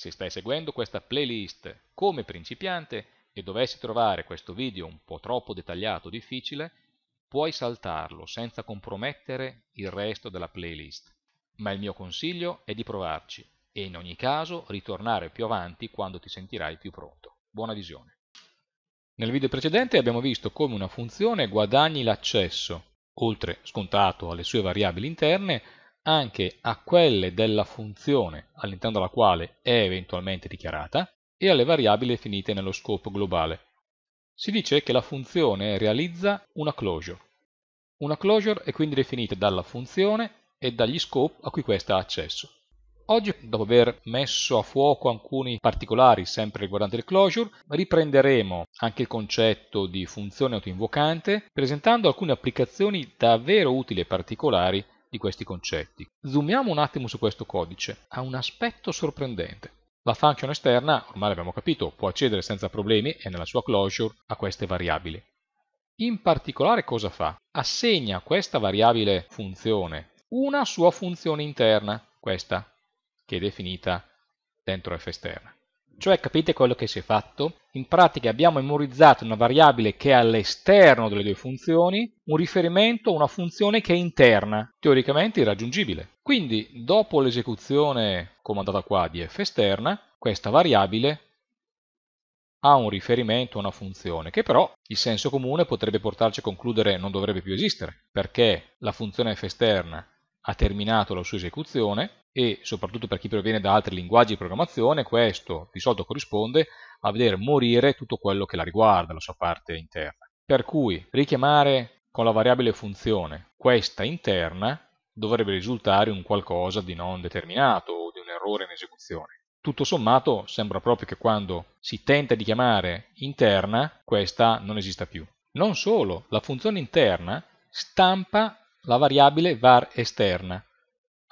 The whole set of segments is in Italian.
Se stai seguendo questa playlist come principiante e dovessi trovare questo video un po' troppo dettagliato o difficile, puoi saltarlo senza compromettere il resto della playlist. Ma il mio consiglio è di provarci e in ogni caso ritornare più avanti quando ti sentirai più pronto. Buona visione! Nel video precedente abbiamo visto come una funzione guadagni l'accesso, oltre scontato alle sue variabili interne, anche a quelle della funzione all'interno della quale è eventualmente dichiarata e alle variabili definite nello scopo globale. Si dice che la funzione realizza una closure. Una closure è quindi definita dalla funzione e dagli scope a cui questa ha accesso. Oggi, dopo aver messo a fuoco alcuni particolari sempre riguardanti le closure, riprenderemo anche il concetto di funzione autoinvocante presentando alcune applicazioni davvero utili e particolari di questi concetti. Zoomiamo un attimo su questo codice, ha un aspetto sorprendente. La function esterna, ormai l'abbiamo capito, può accedere senza problemi e nella sua closure a queste variabili. In particolare cosa fa? Assegna a questa variabile funzione una sua funzione interna, questa, che è definita dentro f esterna. Cioè capite quello che si è fatto? In pratica abbiamo memorizzato una variabile che è all'esterno delle due funzioni, un riferimento a una funzione che è interna, teoricamente irraggiungibile. Quindi dopo l'esecuzione comandata qua di f esterna, questa variabile ha un riferimento a una funzione che però il senso comune potrebbe portarci a concludere non dovrebbe più esistere perché la funzione f esterna ha terminato la sua esecuzione e soprattutto per chi proviene da altri linguaggi di programmazione questo di solito corrisponde a vedere morire tutto quello che la riguarda, la sua parte interna. Per cui richiamare con la variabile funzione questa interna dovrebbe risultare un qualcosa di non determinato o di un errore in esecuzione. Tutto sommato sembra proprio che quando si tenta di chiamare interna questa non esista più. Non solo, la funzione interna stampa la variabile var esterna.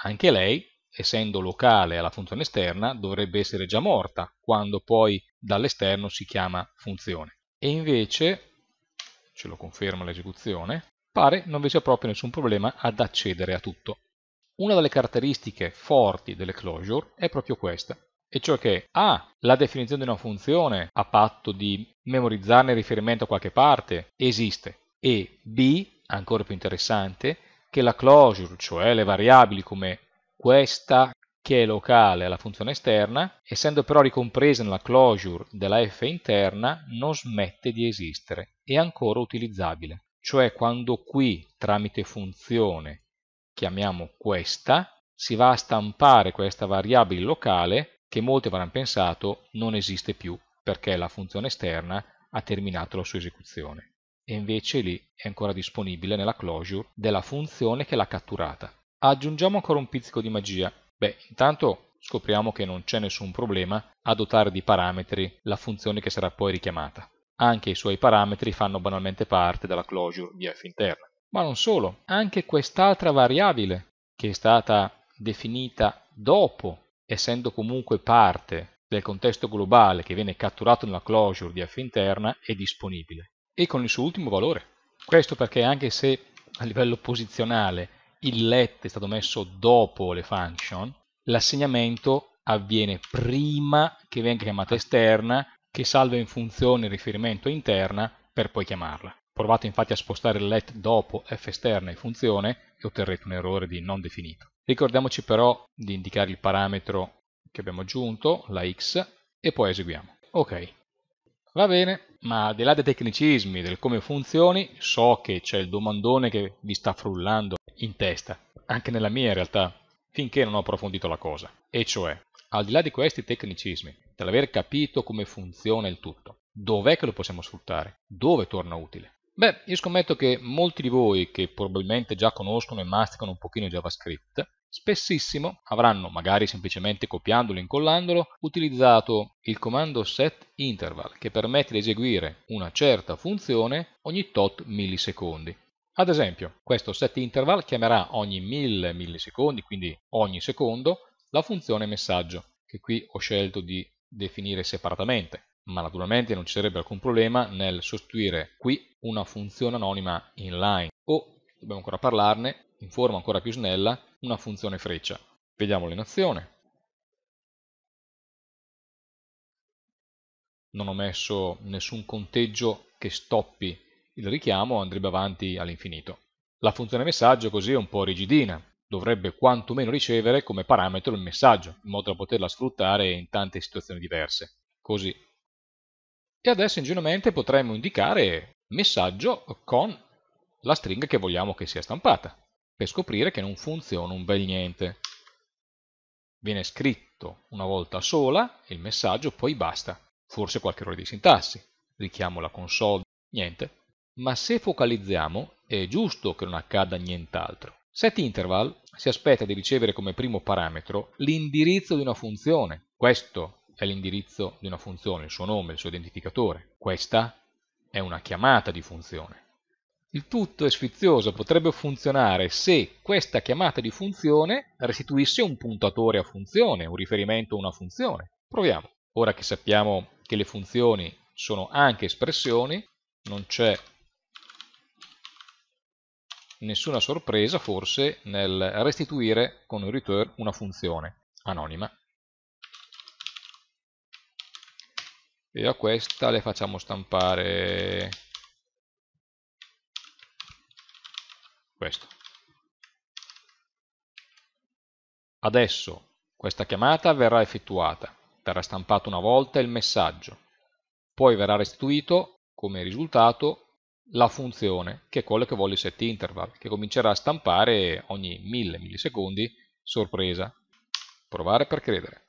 Anche lei, essendo locale alla funzione esterna, dovrebbe essere già morta quando poi dall'esterno si chiama funzione. E invece, ce lo conferma l'esecuzione, pare non vi sia proprio nessun problema ad accedere a tutto. Una delle caratteristiche forti delle closure è proprio questa, e cioè che A, la definizione di una funzione, a patto di memorizzarne il riferimento a qualche parte, esiste, e B, ancora più interessante, che la closure, cioè le variabili come questa che è locale alla funzione esterna, essendo però ricompresa nella closure della f interna, non smette di esistere, è ancora utilizzabile. Cioè quando qui, tramite funzione, chiamiamo questa, si va a stampare questa variabile locale che molti avranno pensato non esiste più perché la funzione esterna ha terminato la sua esecuzione e invece lì è ancora disponibile nella closure della funzione che l'ha catturata. Aggiungiamo ancora un pizzico di magia. Beh, intanto scopriamo che non c'è nessun problema a dotare di parametri la funzione che sarà poi richiamata. Anche i suoi parametri fanno banalmente parte della closure di f interna. Ma non solo, anche quest'altra variabile che è stata definita dopo, essendo comunque parte del contesto globale che viene catturato nella closure di f interna, è disponibile e con il suo ultimo valore. Questo perché anche se a livello posizionale il let è stato messo dopo le function, l'assegnamento avviene prima che venga chiamata esterna, che salva in funzione riferimento interna per poi chiamarla. Provate infatti a spostare il let dopo f esterna in funzione e otterrete un errore di non definito. Ricordiamoci però di indicare il parametro che abbiamo aggiunto, la x, e poi eseguiamo. Ok, va bene, ma al di là dei tecnicismi, del come funzioni, so che c'è il domandone che vi sta frullando in testa, anche nella mia in realtà, finché non ho approfondito la cosa. E cioè, al di là di questi tecnicismi, dell'aver capito come funziona il tutto, dov'è che lo possiamo sfruttare? Dove torna utile? Beh, io scommetto che molti di voi che probabilmente già conoscono e masticano un pochino JavaScript Spessissimo avranno, magari semplicemente copiandolo e incollandolo, utilizzato il comando set interval che permette di eseguire una certa funzione ogni tot millisecondi. Ad esempio, questo set interval chiamerà ogni 1000 millisecondi, quindi ogni secondo, la funzione messaggio, che qui ho scelto di definire separatamente, ma naturalmente non ci sarebbe alcun problema nel sostituire qui una funzione anonima inline o dobbiamo ancora parlarne, in forma ancora più snella, una funzione freccia. Vediamola in azione. Non ho messo nessun conteggio che stoppi il richiamo, andrebbe avanti all'infinito. La funzione messaggio così è un po' rigidina, dovrebbe quantomeno ricevere come parametro il messaggio, in modo da poterla sfruttare in tante situazioni diverse. Così. E adesso ingenuamente potremmo indicare messaggio con la stringa che vogliamo che sia stampata per scoprire che non funziona un bel niente. Viene scritto una volta sola il messaggio, poi basta. Forse qualche errore di sintassi. Richiamo la console, niente. Ma se focalizziamo, è giusto che non accada nient'altro. SetInterval si aspetta di ricevere come primo parametro l'indirizzo di una funzione. Questo è l'indirizzo di una funzione, il suo nome, il suo identificatore. Questa è una chiamata di funzione. Il tutto è sfizioso, potrebbe funzionare se questa chiamata di funzione restituisse un puntatore a funzione, un riferimento a una funzione. Proviamo. Ora che sappiamo che le funzioni sono anche espressioni, non c'è nessuna sorpresa forse nel restituire con un return una funzione anonima. E a questa le facciamo stampare questo. Adesso questa chiamata verrà effettuata, verrà stampato una volta il messaggio, poi verrà restituito come risultato la funzione, che è quella che vuole il set interval, che comincerà a stampare ogni 1000 millisecondi, sorpresa. Provare per credere.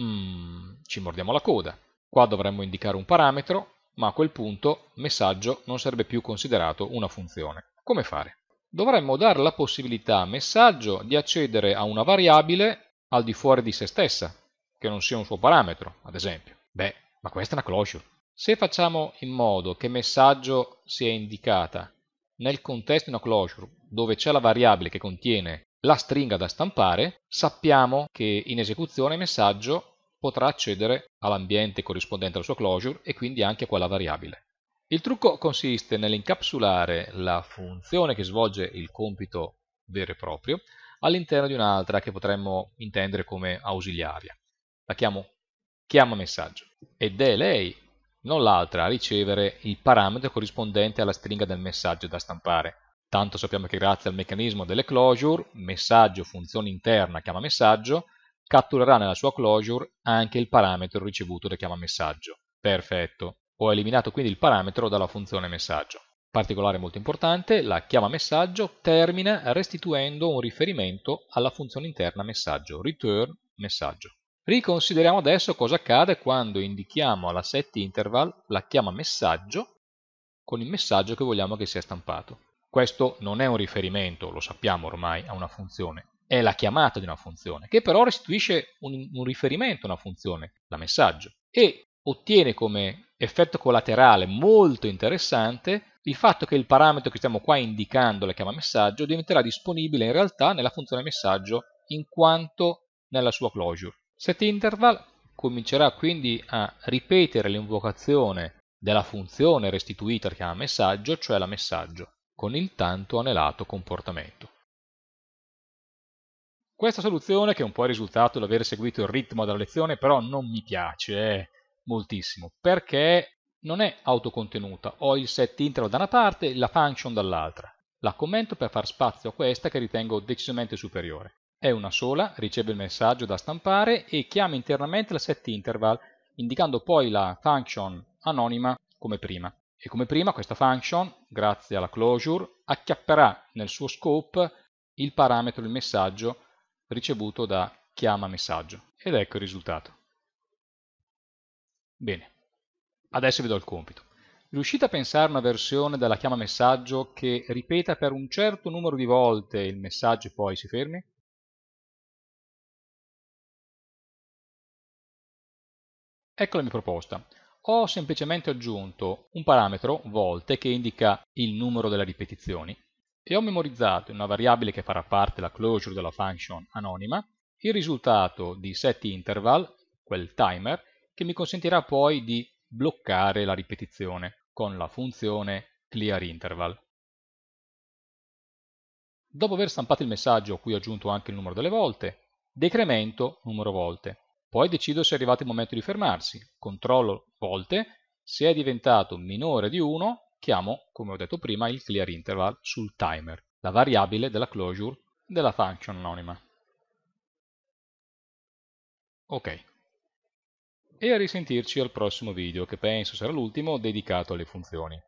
Mm, ci mordiamo la coda. Qua dovremmo indicare un parametro, ma a quel punto messaggio non sarebbe più considerato una funzione. Come fare? Dovremmo dare la possibilità a messaggio di accedere a una variabile al di fuori di se stessa, che non sia un suo parametro, ad esempio. Beh, ma questa è una closure. Se facciamo in modo che messaggio sia indicata nel contesto di una closure dove c'è la variabile che contiene la stringa da stampare, sappiamo che in esecuzione messaggio potrà accedere all'ambiente corrispondente alla sua closure e quindi anche a quella variabile. Il trucco consiste nell'incapsulare la funzione che svolge il compito vero e proprio all'interno di un'altra che potremmo intendere come ausiliaria. La chiamo chiama messaggio ed è lei, non l'altra, a ricevere il parametro corrispondente alla stringa del messaggio da stampare. Tanto sappiamo che grazie al meccanismo delle closure, messaggio funzione interna chiama messaggio, catturerà nella sua closure anche il parametro ricevuto da chiama messaggio. Perfetto. Ho eliminato quindi il parametro dalla funzione messaggio. Particolare molto importante, la chiama messaggio termina restituendo un riferimento alla funzione interna messaggio, return messaggio. Riconsideriamo adesso cosa accade quando indichiamo alla setInterval la chiama messaggio con il messaggio che vogliamo che sia stampato. Questo non è un riferimento, lo sappiamo ormai, a una funzione, è la chiamata di una funzione, che però restituisce un, un riferimento a una funzione, la messaggio, e ottiene come effetto collaterale molto interessante il fatto che il parametro che stiamo qua indicando, la chiama messaggio, diventerà disponibile in realtà nella funzione messaggio in quanto nella sua closure. SetInterval comincerà quindi a ripetere l'invocazione della funzione restituita la chiama messaggio, cioè la messaggio, con il tanto anelato comportamento. Questa soluzione, che è un po' il risultato dell'aver seguito il ritmo della lezione, però non mi piace eh, moltissimo, perché non è autocontenuta. Ho il set interval da una parte e la function dall'altra. La commento per far spazio a questa che ritengo decisamente superiore. È una sola, riceve il messaggio da stampare e chiama internamente la set interval, indicando poi la function anonima come prima. E come prima questa function, grazie alla closure, acchiapperà nel suo scope il parametro, il messaggio ricevuto da chiama messaggio. Ed ecco il risultato. Bene, adesso vi do il compito. Riuscite a pensare a una versione della chiama messaggio che ripeta per un certo numero di volte il messaggio e poi si fermi? Ecco la mia proposta. Ho semplicemente aggiunto un parametro volte che indica il numero delle ripetizioni e ho memorizzato in una variabile che farà parte della closure della function anonima il risultato di setInterval, quel timer, che mi consentirà poi di bloccare la ripetizione con la funzione clearInterval. Dopo aver stampato il messaggio, qui ho aggiunto anche il numero delle volte, decremento numero volte. Poi decido se è arrivato il momento di fermarsi, controllo volte, se è diventato minore di 1 chiamo, come ho detto prima, il clear interval sul timer, la variabile della closure della function anonima. Ok. E a risentirci al prossimo video, che penso sarà l'ultimo dedicato alle funzioni.